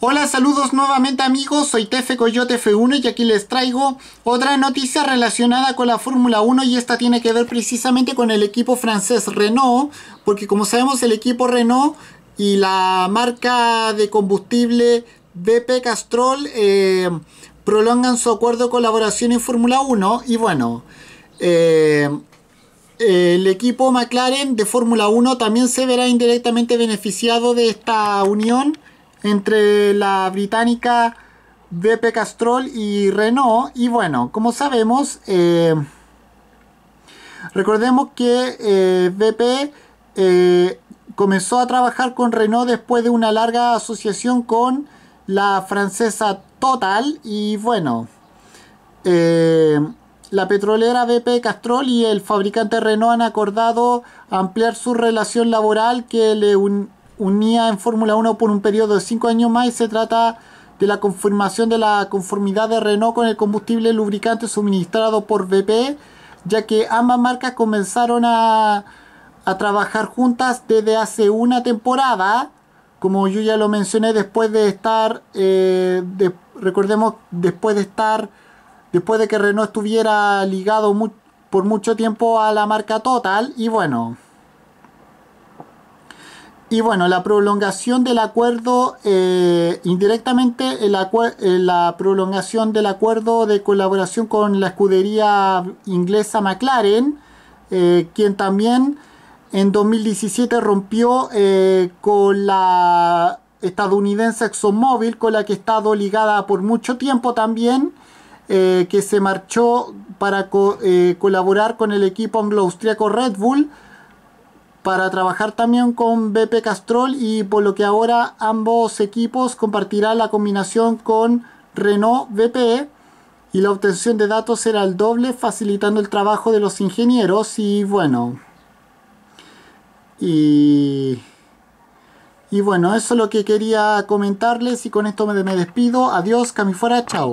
Hola, saludos nuevamente amigos, soy Tefe Coyote F1 y aquí les traigo otra noticia relacionada con la Fórmula 1 y esta tiene que ver precisamente con el equipo francés Renault, porque como sabemos el equipo Renault y la marca de combustible BP Castrol eh, prolongan su acuerdo de colaboración en Fórmula 1 y bueno, eh, el equipo McLaren de Fórmula 1 también se verá indirectamente beneficiado de esta unión entre la británica BP Castrol y Renault. Y bueno, como sabemos, eh, recordemos que eh, BP eh, comenzó a trabajar con Renault después de una larga asociación con la francesa Total. Y bueno, la petrolera BP Castrol y el fabricante Renault han acordado ampliar su relación laboral que le, unía en Fórmula 1 por un periodo de 5 años más y se trata de la confirmación de la conformidad de Renault con el combustible lubricante suministrado por BP, ya que ambas marcas comenzaron a, trabajar juntas desde hace una temporada, como yo ya lo mencioné, después de estar, eh, recordemos, después de estar, después de que Renault estuviera ligado por mucho tiempo a la marca Total, y bueno. Y bueno, la prolongación del acuerdo, eh, indirectamente eh, la prolongación del acuerdo de colaboración con la escudería inglesa McLaren, eh, quien también en 2017 rompió con la estadounidense ExxonMobil, con la que ha estado ligada por mucho tiempo también, que se marchó para colaborar con el equipo anglo-austriaco Red Bull para trabajar también con BP Castrol y por lo que ahora ambos equipos compartirán la combinación con Renault BPE y la obtención de datos será el doble facilitando el trabajo de los ingenieros y bueno y, y bueno eso es lo que quería comentarles y con esto me, despido adiós fuera. chao